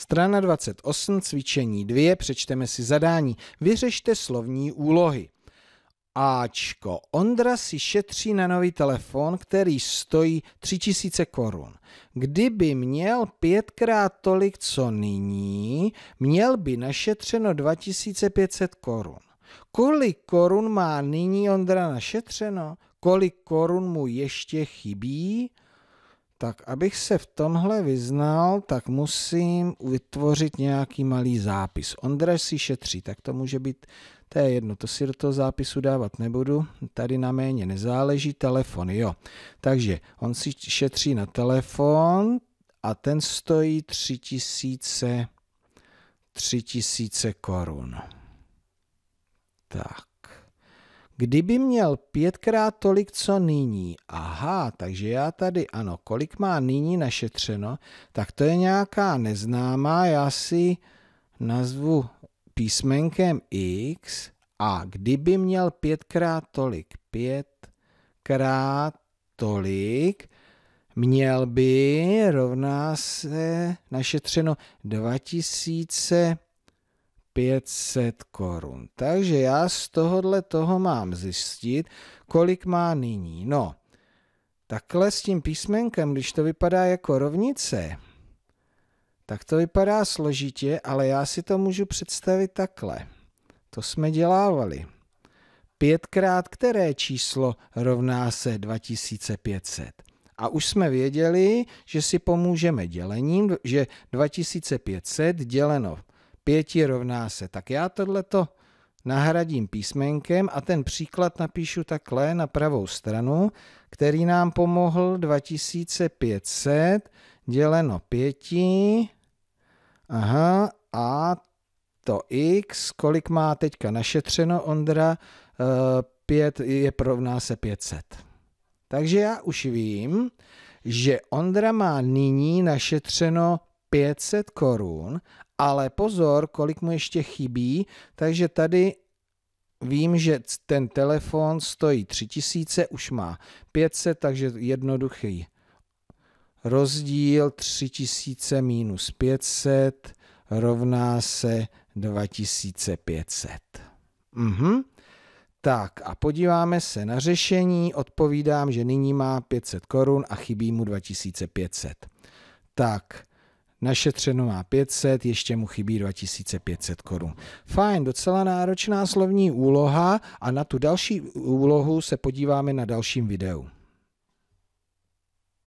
Strana 28, cvičení 2, přečteme si zadání. Vyřešte slovní úlohy. Ačko. Ondra si šetří na nový telefon, který stojí 3000 korun. Kdyby měl pětkrát tolik, co nyní, měl by našetřeno 2500 korun. Kolik korun má nyní Ondra našetřeno? Kolik korun mu ještě chybí? tak abych se v tomhle vyznal, tak musím vytvořit nějaký malý zápis. Ondra si šetří, tak to může být, to je jedno, to si do toho zápisu dávat nebudu, tady na méně nezáleží, telefon, jo. Takže on si šetří na telefon a ten stojí 3000, 3000 korun. Tak. Kdyby měl pětkrát tolik, co nyní, aha, takže já tady, ano, kolik má nyní našetřeno, tak to je nějaká neznámá, já si nazvu písmenkem x a kdyby měl pětkrát tolik, pětkrát tolik, měl by rovná se našetřeno 2000 500 korun. Takže já z tohohle toho mám zjistit, kolik má nyní. No, takhle s tím písmenkem, když to vypadá jako rovnice, tak to vypadá složitě, ale já si to můžu představit takhle. To jsme dělávali. Pětkrát které číslo rovná se 2500? A už jsme věděli, že si pomůžeme dělením, že 2500 děleno pěti rovná se. Tak já tohleto nahradím písmenkem a ten příklad napíšu takhle na pravou stranu, který nám pomohl 2500 děleno pěti, Aha, a to x, kolik má teďka našetřeno Ondra, eh, Pět je rovná se 500. Takže já už vím, že Ondra má nyní našetřeno 500 korun, ale pozor, kolik mu ještě chybí, takže tady vím, že ten telefon stojí 3000, už má 500, takže jednoduchý rozdíl 3000 minus 500 rovná se 2500. Mhm. Tak a podíváme se na řešení. Odpovídám, že nyní má 500 korun a chybí mu 2500. Tak Našetřeno má 500, ještě mu chybí 2500 korun. Fajn, docela náročná slovní úloha a na tu další úlohu se podíváme na dalším videu.